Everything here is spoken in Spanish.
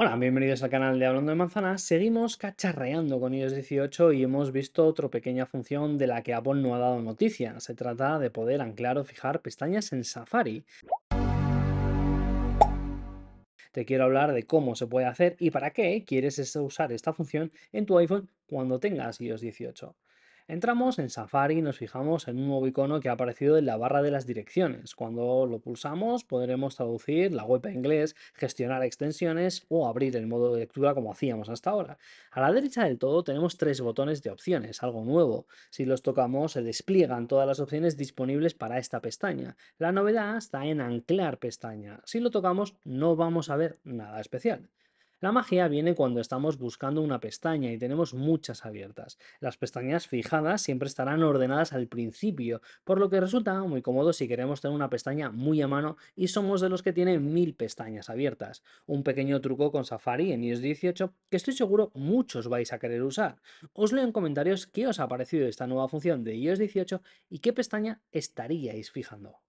Hola, bienvenidos al canal de Hablando de Manzanas. Seguimos cacharreando con iOS 18 y hemos visto otra pequeña función de la que Apple no ha dado noticia. Se trata de poder anclar o fijar pestañas en Safari. Te quiero hablar de cómo se puede hacer y para qué quieres usar esta función en tu iPhone cuando tengas iOS 18. Entramos en Safari y nos fijamos en un nuevo icono que ha aparecido en la barra de las direcciones. Cuando lo pulsamos podremos traducir la web a inglés, gestionar extensiones o abrir el modo de lectura como hacíamos hasta ahora. A la derecha del todo tenemos tres botones de opciones, algo nuevo. Si los tocamos se despliegan todas las opciones disponibles para esta pestaña. La novedad está en anclar pestaña. Si lo tocamos no vamos a ver nada especial. La magia viene cuando estamos buscando una pestaña y tenemos muchas abiertas. Las pestañas fijadas siempre estarán ordenadas al principio, por lo que resulta muy cómodo si queremos tener una pestaña muy a mano y somos de los que tienen mil pestañas abiertas. Un pequeño truco con Safari en iOS 18 que estoy seguro muchos vais a querer usar. Os leo en comentarios qué os ha parecido esta nueva función de iOS 18 y qué pestaña estaríais fijando.